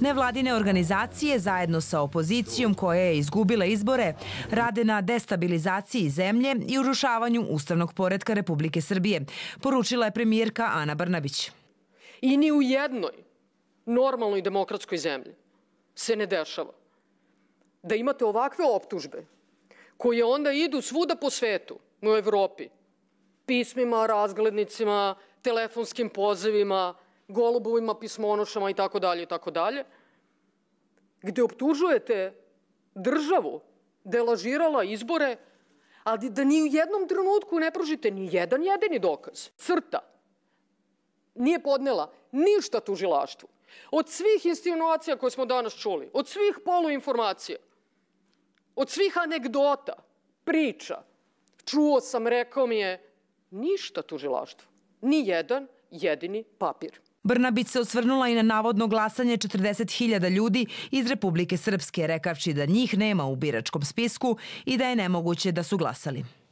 Nevladine organizacije zajedno sa opozicijom koja je izgubila izbore rade na destabilizaciji zemlje i urušavanju ustavnog poredka Republike Srbije, poručila je premijerka Ana Brnabić. I ni u jednoj normalnoj demokratskoj zemlji se ne dešava da imate ovakve optužbe koje onda idu svuda po svetu, u Evropi, pismima, razglednicima, telefonskim pozivima, golubovima, pismonošama i tako dalje i tako dalje, gde optužujete državu da je lažirala izbore, ali da ni u jednom trenutku ne pružite ni jedan jedini dokaz. Crta nije podnela ništa tužilaštvu. Od svih insinuacija koje smo danas čuli, od svih poluinformacija, od svih anegdota, priča, čuo sam, rekao mi je, ništa tužilaštvo. Ni jedan jedini papir. Brnabić se osvrnula i na navodno glasanje 40.000 ljudi iz Republike Srpske, rekavši da njih nema u biračkom spisku i da je nemoguće da su glasali.